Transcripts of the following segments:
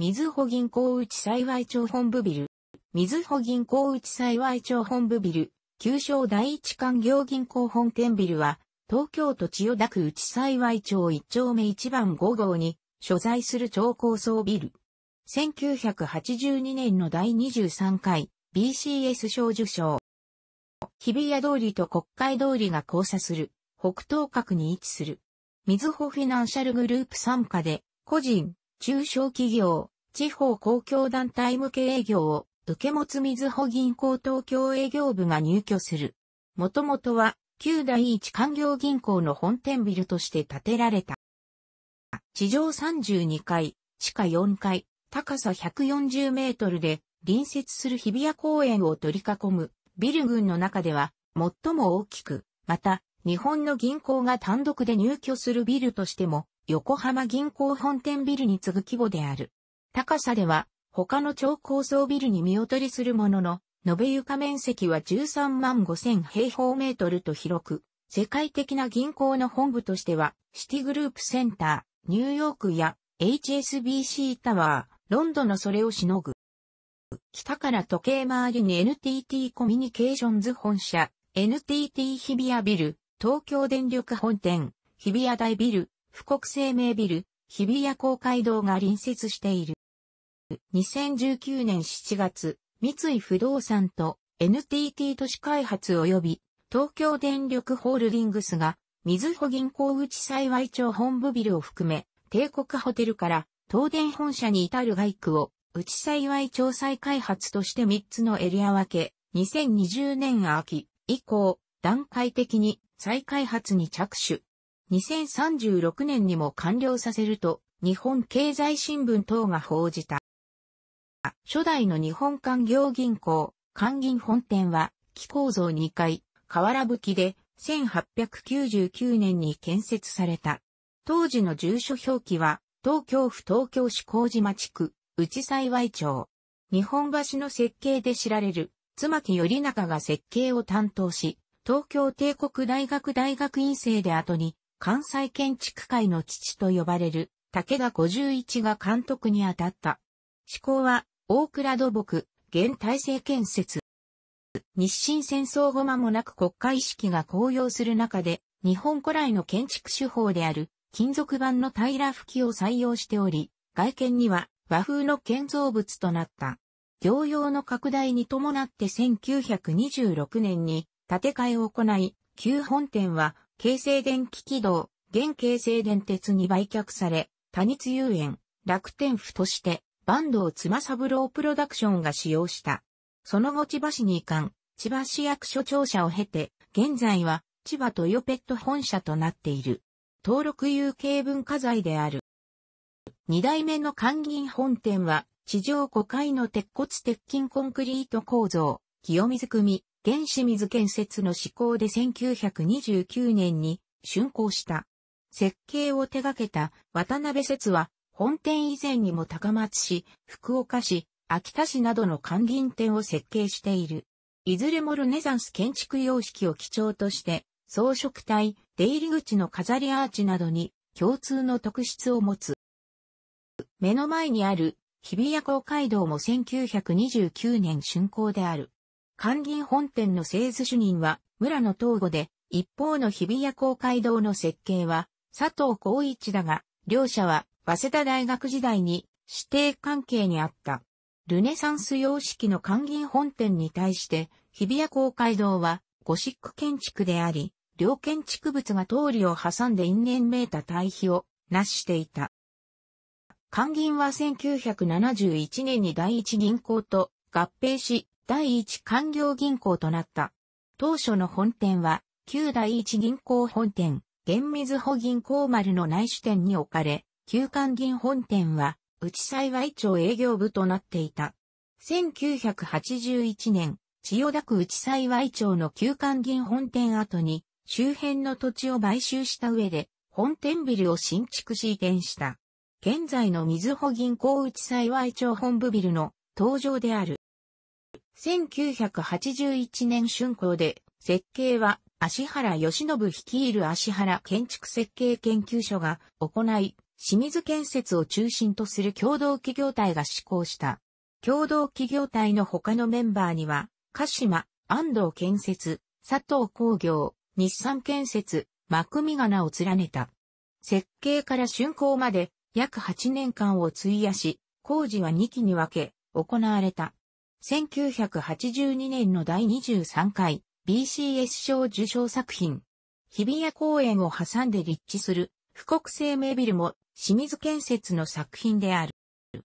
水穂銀行内幸町本部ビル。水穂銀行内幸町本部ビル、旧称第一官業銀行本店ビルは、東京都千代田区内幸町1丁目1番5号に、所在する超高層ビル。1982年の第23回 BCS 賞受賞。日比谷通りと国会通りが交差する北東角に位置する。水穂フィナンシャルグループ参加で個人、中小企業、地方公共団体向け営業を受け持つ水穂銀行東京営業部が入居する。もともとは旧第一官業銀行の本店ビルとして建てられた。地上32階、地下4階、高さ140メートルで隣接する日比谷公園を取り囲むビル群の中では最も大きく、また日本の銀行が単独で入居するビルとしても横浜銀行本店ビルに次ぐ規模である。高さでは、他の超高層ビルに見劣りするものの、延べ床面積は13万5000平方メートルと広く、世界的な銀行の本部としては、シティグループセンター、ニューヨークや HSBC タワー、ロンドンのそれをしのぐ。北から時計回りに NTT コミュニケーションズ本社、NTT 日比谷ビル、東京電力本店、日比谷大ビル、富国生命ビル、日比谷公会堂が隣接している。2019年7月、三井不動産と NTT 都市開発及び東京電力ホールディングスが、水穂銀行内幸い町本部ビルを含め、帝国ホテルから東電本社に至る外区を内幸い町再開発として3つのエリア分け、2020年秋以降、段階的に再開発に着手。2036年にも完了させると、日本経済新聞等が報じた。初代の日本官業銀行、官銀本店は、木構造2階、河原吹きで、1899年に建設された。当時の住所表記は、東京府東京市麹町区、内幸町。日本橋の設計で知られる、妻木頼中が設計を担当し、東京帝国大学大学院生で後に、関西建築界の父と呼ばれる武田51が監督に当たった。思考は大倉土木、現体制建設。日清戦争後間もなく国家意識が高揚する中で、日本古来の建築手法である金属板の平吹きを採用しており、外見には和風の建造物となった。業用の拡大に伴って1926年に建て替えを行い、旧本店は京成電気軌道、現京成電鉄に売却され、谷津遊園、楽天府として、坂東ぶ三郎プロダクションが使用した。その後千葉市に移管、千葉市役所庁舎を経て、現在は千葉トヨペット本社となっている。登録有形文化財である。二代目の官銀本店は、地上5階の鉄骨鉄筋コンクリート構造、清水組、原始水建設の施行で1929年に竣工した。設計を手掛けた渡辺節は、本店以前にも高松市、福岡市、秋田市などの官銀店を設計している。いずれもルネザンス建築様式を基調として、装飾体、出入り口の飾りアーチなどに共通の特質を持つ。目の前にある日比谷公会堂も1929年竣工である。官銀本店の製図主任は村の東吾で、一方の日比谷公会堂の設計は佐藤光一だが、両者は早稲田大学時代に指定関係にあった。ルネサンス様式の官銀本店に対して、日比谷公会堂はゴシック建築であり、両建築物が通りを挟んで因縁めいた対比をなしていた。官銀は1971年に第一銀行と合併し、第一官業銀行となった。当初の本店は、旧第一銀行本店、現水穂銀行丸の内支店に置かれ、旧官銀本店は、内幸い町営業部となっていた。1981年、千代田区内幸い町の旧官銀本店跡に、周辺の土地を買収した上で、本店ビルを新築し移転した。現在の水穂銀行内幸い町本部ビルの登場である。1981年春工で、設計は足原義信率いる足原建築設計研究所が行い、清水建設を中心とする共同企業体が施行した。共同企業体の他のメンバーには、鹿島、安藤建設、佐藤工業、日産建設、マクミガナを連ねた。設計から竣工まで約8年間を費やし、工事は2期に分け、行われた。1982年の第23回 BCS 賞受賞作品。日比谷公園を挟んで立地する、富国生命ビルも清水建設の作品である。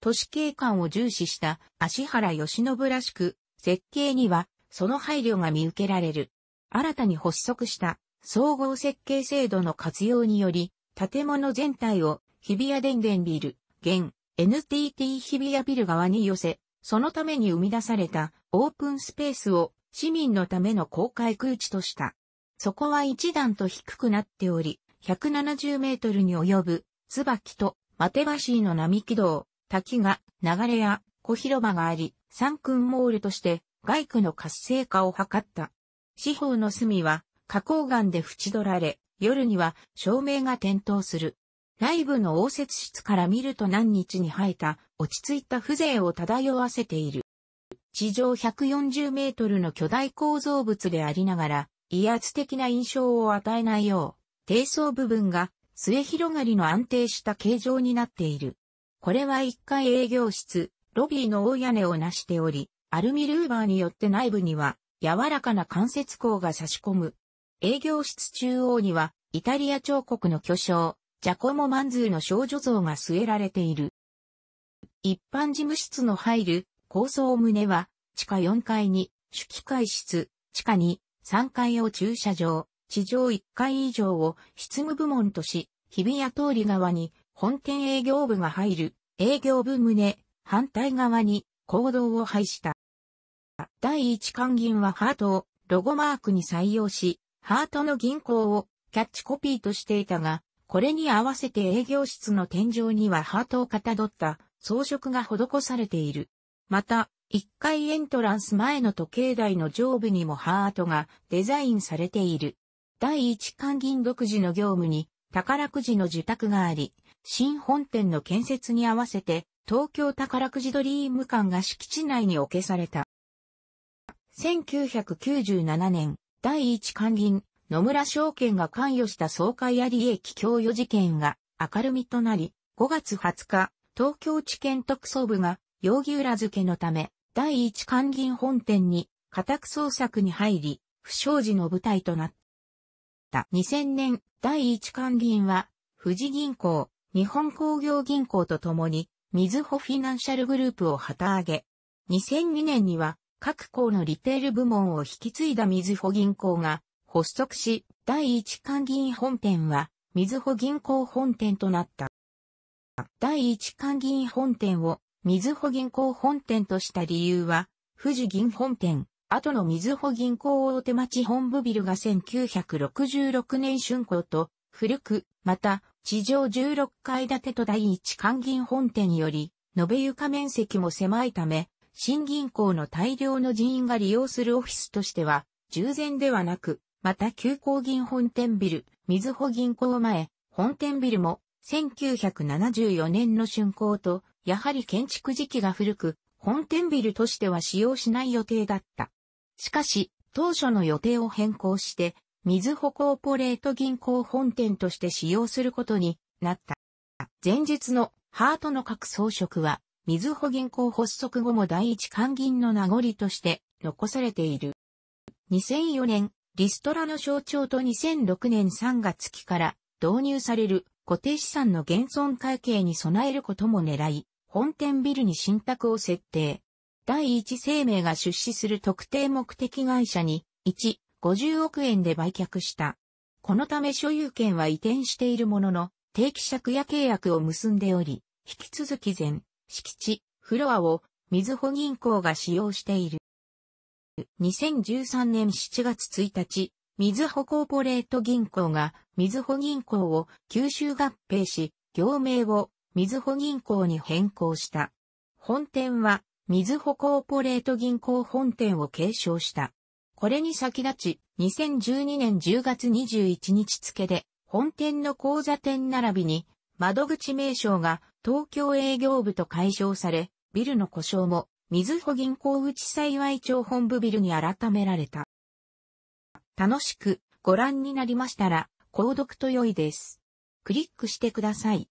都市景観を重視した足原義信らしく、設計にはその配慮が見受けられる。新たに発足した総合設計制度の活用により、建物全体を日比谷電電ビル、現 NTT 日比谷ビル側に寄せ、そのために生み出されたオープンスペースを市民のための公開空地とした。そこは一段と低くなっており、170メートルに及ぶ椿とマテバシーの並木道、滝が、流れや小広場があり、三君モールとして外区の活性化を図った。四方の隅は花崗岩で縁取られ、夜には照明が点灯する。ライブの応接室から見ると何日に生えた落ち着いた風情を漂わせている。地上140メートルの巨大構造物でありながら、威圧的な印象を与えないよう、低層部分が末広がりの安定した形状になっている。これは1階営業室、ロビーの大屋根を成しており、アルミルーバーによって内部には柔らかな関節光が差し込む。営業室中央にはイタリア彫刻の巨匠、ジャコモ・マンズーの少女像が据えられている。一般事務室の入る高層棟は、地下4階に、主機械室、地下に、3階を駐車場、地上1階以上を執務部門とし、日比谷通り側に本店営業部が入る営業部棟、反対側に行動を配した。第一官銀はハートをロゴマークに採用し、ハートの銀行をキャッチコピーとしていたが、これに合わせて営業室の天井にはハートをかたどった装飾が施されている。また、1階エントランス前の時計台の上部にもハートがデザインされている。第一関銀独自の業務に宝くじの受託があり、新本店の建設に合わせて東京宝くじドリーム館が敷地内に置けされた。1997年、第一関銀野村証券が関与した総会や利益供与事件が明るみとなり、5月20日、東京地検特捜部が容疑裏付けのため、第一官銀本店に家宅捜索に入り、不祥事の舞台となった。2000年、第一官銀は、富士銀行、日本工業銀行とともに、水穂フィナンシャルグループを旗揚げ、2002年には、各校のリテール部門を引き継いだ水穂銀行が、発足し、第一官議員本店は、水穂銀行本店となった。第一官議員本店を、水穂銀行本店とした理由は、富士銀本店、後の水穂銀行大手町本部ビルが1966年春行と、古く、また、地上16階建てと第一官銀本店より、延べ床面積も狭いため、新銀行の大量の人員が利用するオフィスとしては、従前ではなく、また急行銀本店ビル、水穂銀行前、本店ビルも、1974年の竣工と、やはり建築時期が古く、本店ビルとしては使用しない予定だった。しかし、当初の予定を変更して、水穂コーポレート銀行本店として使用することになった。前日のハートの各装飾は、水穂銀行発足後も第一関銀の名残として残されている。2004年、リストラの象徴と2006年3月期から導入される固定資産の現存会計に備えることも狙い、本店ビルに信託を設定。第一生命が出資する特定目的会社に、1、50億円で売却した。このため所有権は移転しているものの、定期借家契約を結んでおり、引き続き全、敷地、フロアを、水保銀行が使用している。2013年7月1日、水穂コーポレート銀行が、水穂銀行を吸収合併し、業名を水穂銀行に変更した。本店は、水穂コーポレート銀行本店を継承した。これに先立ち、2012年10月21日付で、本店の口座店並びに、窓口名称が東京営業部と解消され、ビルの故障もみずほ銀行内幸い町本部ビルに改められた。楽しくご覧になりましたら、購読と良いです。クリックしてください。